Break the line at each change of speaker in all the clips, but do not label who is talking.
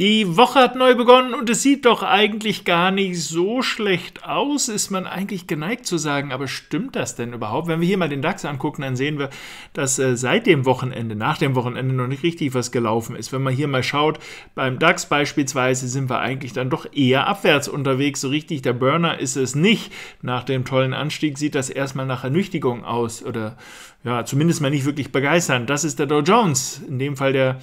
Die Woche hat neu begonnen und es sieht doch eigentlich gar nicht so schlecht aus, ist man eigentlich geneigt zu sagen. Aber stimmt das denn überhaupt? Wenn wir hier mal den DAX angucken, dann sehen wir, dass äh, seit dem Wochenende, nach dem Wochenende noch nicht richtig was gelaufen ist. Wenn man hier mal schaut, beim DAX beispielsweise sind wir eigentlich dann doch eher abwärts unterwegs. So richtig der Burner ist es nicht. Nach dem tollen Anstieg sieht das erstmal nach Ernüchtigung aus oder ja, zumindest mal nicht wirklich begeistern. Das ist der Dow Jones, in dem Fall der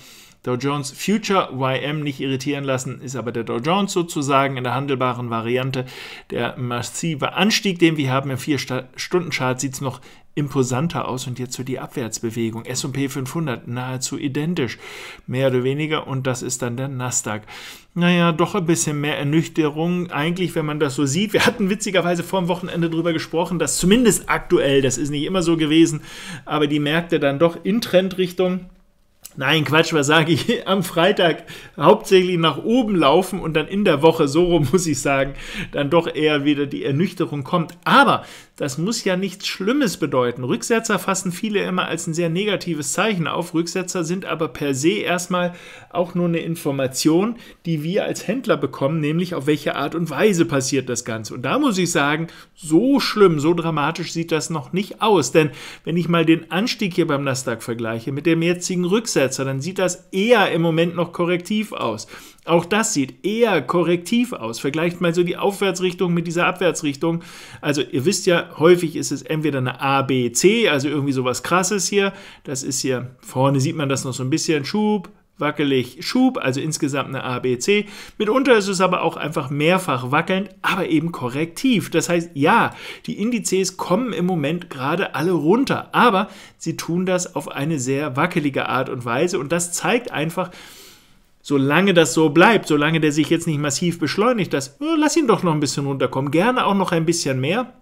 Dow Jones Future YM nicht irritieren lassen, ist aber der Dow Jones sozusagen in der handelbaren Variante. Der massive Anstieg, den wir haben im 4-Stunden-Chart, sieht es noch imposanter aus und jetzt so die Abwärtsbewegung. S&P 500 nahezu identisch, mehr oder weniger und das ist dann der Nasdaq. Naja, doch ein bisschen mehr Ernüchterung eigentlich, wenn man das so sieht. Wir hatten witzigerweise vor dem Wochenende darüber gesprochen, dass zumindest aktuell, das ist nicht immer so gewesen, aber die Märkte dann doch in Trendrichtung Nein, Quatsch, was sage ich? Am Freitag hauptsächlich nach oben laufen und dann in der Woche, so rum muss ich sagen, dann doch eher wieder die Ernüchterung kommt. Aber das muss ja nichts Schlimmes bedeuten. Rücksetzer fassen viele immer als ein sehr negatives Zeichen auf. Rücksetzer sind aber per se erstmal auch nur eine Information, die wir als Händler bekommen, nämlich auf welche Art und Weise passiert das Ganze. Und da muss ich sagen, so schlimm, so dramatisch sieht das noch nicht aus. Denn wenn ich mal den Anstieg hier beim Nasdaq vergleiche mit dem jetzigen Rücksetzer, dann sieht das eher im Moment noch korrektiv aus. Auch das sieht eher korrektiv aus. Vergleicht mal so die Aufwärtsrichtung mit dieser Abwärtsrichtung. Also ihr wisst ja, Häufig ist es entweder eine ABC, also irgendwie sowas krasses hier. Das ist hier, vorne sieht man das noch so ein bisschen, Schub, wackelig, Schub, also insgesamt eine ABC. Mitunter ist es aber auch einfach mehrfach wackelnd, aber eben korrektiv. Das heißt, ja, die Indizes kommen im Moment gerade alle runter, aber sie tun das auf eine sehr wackelige Art und Weise und das zeigt einfach, solange das so bleibt, solange der sich jetzt nicht massiv beschleunigt, das, äh, lass ihn doch noch ein bisschen runterkommen, gerne auch noch ein bisschen mehr.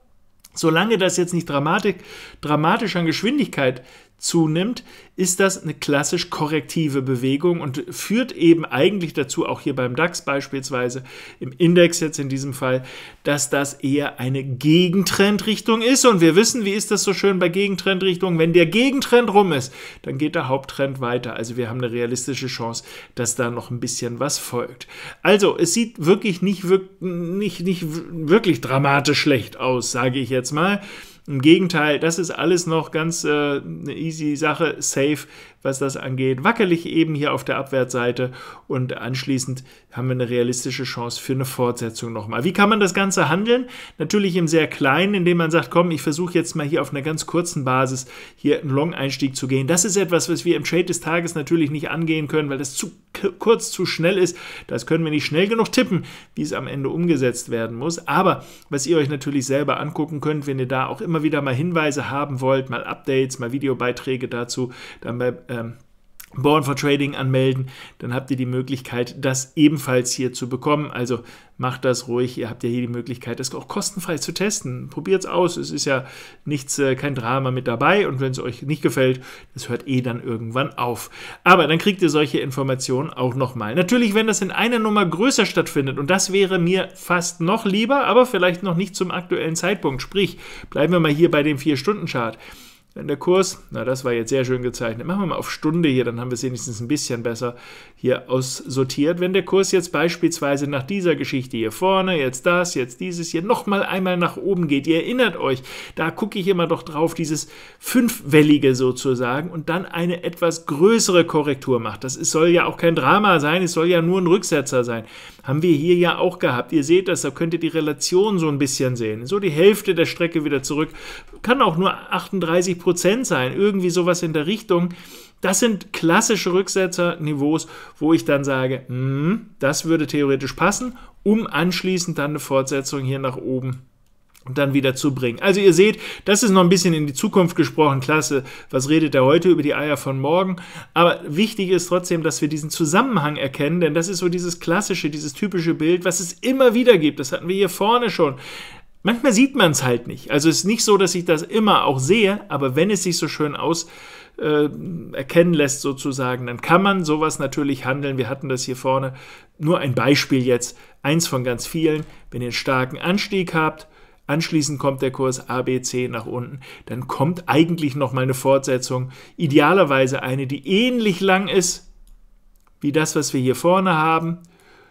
Solange das jetzt nicht Dramatik, dramatisch an Geschwindigkeit zunimmt, ist das eine klassisch korrektive Bewegung und führt eben eigentlich dazu, auch hier beim DAX beispielsweise, im Index jetzt in diesem Fall, dass das eher eine Gegentrendrichtung ist. Und wir wissen, wie ist das so schön bei Gegentrendrichtungen? Wenn der Gegentrend rum ist, dann geht der Haupttrend weiter. Also wir haben eine realistische Chance, dass da noch ein bisschen was folgt. Also es sieht wirklich nicht, nicht, nicht wirklich dramatisch schlecht aus, sage ich jetzt mal. Im Gegenteil, das ist alles noch ganz äh, eine easy Sache, safe, was das angeht. Wackelig eben hier auf der Abwärtsseite und anschließend haben wir eine realistische Chance für eine Fortsetzung nochmal. Wie kann man das Ganze handeln? Natürlich im sehr kleinen, indem man sagt, komm, ich versuche jetzt mal hier auf einer ganz kurzen Basis hier einen Long-Einstieg zu gehen. Das ist etwas, was wir im Trade des Tages natürlich nicht angehen können, weil das zu kurz zu schnell ist. Das können wir nicht schnell genug tippen, wie es am Ende umgesetzt werden muss. Aber was ihr euch natürlich selber angucken könnt, wenn ihr da auch immer wieder mal Hinweise haben wollt, mal Updates, mal Videobeiträge dazu, dann bei ähm, Born for Trading anmelden, dann habt ihr die Möglichkeit, das ebenfalls hier zu bekommen. Also macht das ruhig, ihr habt ja hier die Möglichkeit, das auch kostenfrei zu testen. Probiert es aus, es ist ja nichts, äh, kein Drama mit dabei und wenn es euch nicht gefällt, das hört eh dann irgendwann auf. Aber dann kriegt ihr solche Informationen auch nochmal. Natürlich, wenn das in einer Nummer größer stattfindet und das wäre mir fast noch lieber, aber vielleicht noch nicht zum aktuellen Zeitpunkt. Sprich, bleiben wir mal hier bei dem 4-Stunden-Chart. Dann der Kurs, na das war jetzt sehr schön gezeichnet. Machen wir mal auf Stunde hier, dann haben wir es wenigstens ein bisschen besser hier aussortiert. Wenn der Kurs jetzt beispielsweise nach dieser Geschichte hier vorne, jetzt das, jetzt dieses hier nochmal einmal nach oben geht, ihr erinnert euch, da gucke ich immer doch drauf, dieses fünfwellige sozusagen und dann eine etwas größere Korrektur macht. Das ist, soll ja auch kein Drama sein, es soll ja nur ein Rücksetzer sein. Haben wir hier ja auch gehabt. Ihr seht das, da könnt ihr die Relation so ein bisschen sehen. So die Hälfte der Strecke wieder zurück. Kann auch nur 38 Prozent sein, irgendwie sowas in der Richtung. Das sind klassische Rücksetzerniveaus, wo ich dann sage, mh, hm, das würde theoretisch passen, um anschließend dann eine Fortsetzung hier nach oben dann wieder zu bringen. Also ihr seht, das ist noch ein bisschen in die Zukunft gesprochen, klasse, was redet er heute über die Eier von morgen, aber wichtig ist trotzdem, dass wir diesen Zusammenhang erkennen, denn das ist so dieses klassische, dieses typische Bild, was es immer wieder gibt, das hatten wir hier vorne schon. Manchmal sieht man es halt nicht. Also es ist nicht so, dass ich das immer auch sehe, aber wenn es sich so schön aus äh, erkennen lässt sozusagen, dann kann man sowas natürlich handeln. Wir hatten das hier vorne. Nur ein Beispiel jetzt, eins von ganz vielen. Wenn ihr einen starken Anstieg habt, anschließend kommt der Kurs ABC nach unten, dann kommt eigentlich nochmal eine Fortsetzung, idealerweise eine, die ähnlich lang ist wie das, was wir hier vorne haben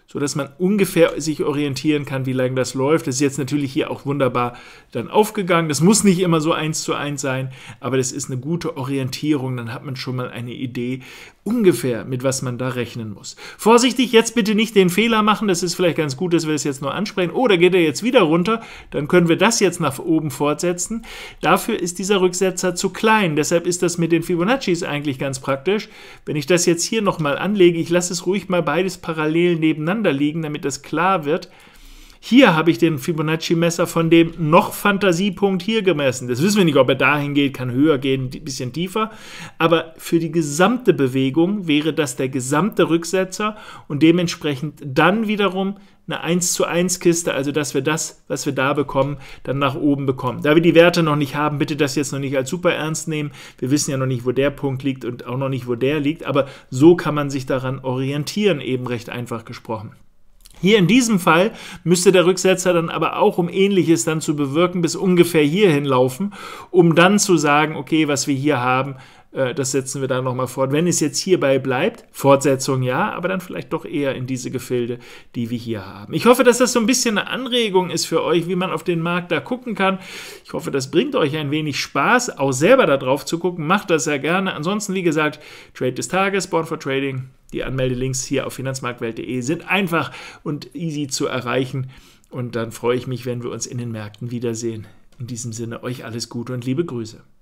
sodass man ungefähr sich orientieren kann, wie lange das läuft. Das ist jetzt natürlich hier auch wunderbar dann aufgegangen. Das muss nicht immer so eins zu eins sein, aber das ist eine gute Orientierung. Dann hat man schon mal eine Idee ungefähr, mit was man da rechnen muss. Vorsichtig, jetzt bitte nicht den Fehler machen. Das ist vielleicht ganz gut, dass wir das jetzt nur ansprechen. Oh, da geht er jetzt wieder runter. Dann können wir das jetzt nach oben fortsetzen. Dafür ist dieser Rücksetzer zu klein. Deshalb ist das mit den Fibonaccis eigentlich ganz praktisch. Wenn ich das jetzt hier nochmal anlege, ich lasse es ruhig mal beides parallel nebeneinander nebeneinander liegen, damit es klar wird, hier habe ich den Fibonacci-Messer von dem noch Fantasiepunkt hier gemessen. Das wissen wir nicht, ob er dahin geht, kann höher gehen, ein bisschen tiefer. Aber für die gesamte Bewegung wäre das der gesamte Rücksetzer und dementsprechend dann wiederum eine 1 zu 1 Kiste, also dass wir das, was wir da bekommen, dann nach oben bekommen. Da wir die Werte noch nicht haben, bitte das jetzt noch nicht als super ernst nehmen. Wir wissen ja noch nicht, wo der Punkt liegt und auch noch nicht, wo der liegt, aber so kann man sich daran orientieren, eben recht einfach gesprochen. Hier in diesem Fall müsste der Rücksetzer dann aber auch, um Ähnliches dann zu bewirken, bis ungefähr hierhin laufen, um dann zu sagen, okay, was wir hier haben, äh, das setzen wir dann nochmal fort. Wenn es jetzt hierbei bleibt, Fortsetzung ja, aber dann vielleicht doch eher in diese Gefilde, die wir hier haben. Ich hoffe, dass das so ein bisschen eine Anregung ist für euch, wie man auf den Markt da gucken kann. Ich hoffe, das bringt euch ein wenig Spaß, auch selber da drauf zu gucken. Macht das ja gerne. Ansonsten, wie gesagt, Trade des Tages, Born for Trading. Die Anmeldelinks hier auf finanzmarktwelt.de sind einfach und easy zu erreichen. Und dann freue ich mich, wenn wir uns in den Märkten wiedersehen. In diesem Sinne euch alles Gute und liebe Grüße.